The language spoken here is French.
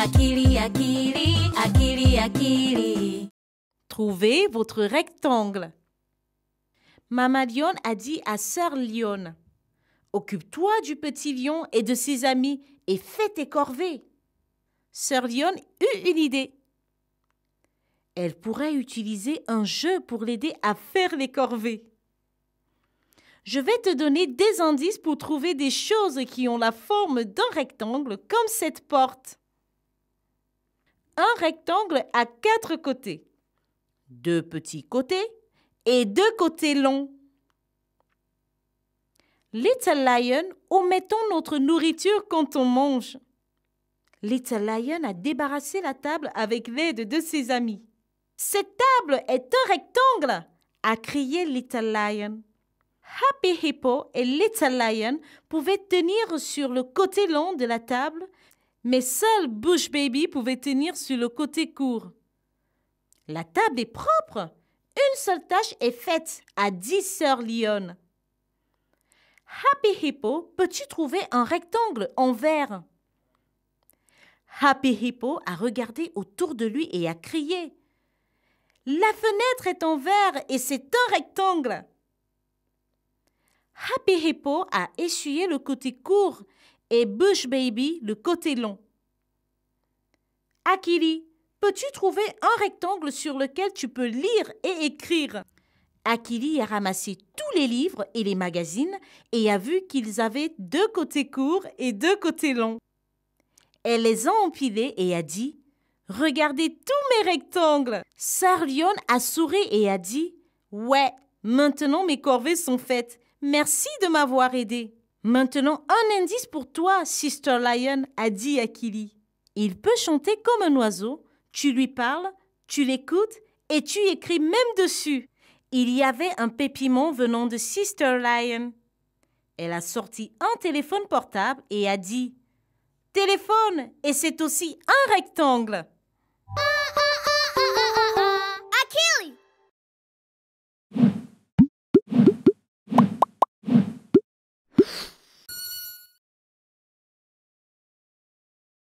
Akili, akili, akili, Trouvez votre rectangle. Maman Lion a dit à Sœur Lyon Occupe-toi du petit lion et de ses amis et fais tes corvées. Sœur Lion eut une idée. Elle pourrait utiliser un jeu pour l'aider à faire les corvées. Je vais te donner des indices pour trouver des choses qui ont la forme d'un rectangle comme cette porte un rectangle à quatre côtés, deux petits côtés et deux côtés longs. Little Lion, où mettons notre nourriture quand on mange Little Lion a débarrassé la table avec l'aide de ses amis. Cette table est un rectangle a crié Little Lion. Happy Hippo et Little Lion pouvaient tenir sur le côté long de la table mais seul Bush Baby pouvait tenir sur le côté court. La table est propre. Une seule tâche est faite, à dix sœurs lionnes. Happy Hippo, peux-tu trouver un rectangle en verre Happy Hippo a regardé autour de lui et a crié. La fenêtre est en verre et c'est un rectangle. Happy Hippo a essuyé le côté court et Bush Baby le côté long. Akili, peux-tu trouver un rectangle sur lequel tu peux lire et écrire Akili a ramassé tous les livres et les magazines et a vu qu'ils avaient deux côtés courts et deux côtés longs. Elle les a empilés et a dit Regardez tous mes rectangles Sœur a souri et a dit Ouais, maintenant mes corvées sont faites. Merci de m'avoir aidée. Maintenant, un indice pour toi, Sister Lion, a dit Akili. Il peut chanter comme un oiseau, tu lui parles, tu l'écoutes et tu écris même dessus. Il y avait un pépiment venant de Sister Lion. Elle a sorti un téléphone portable et a dit Téléphone Et c'est aussi un rectangle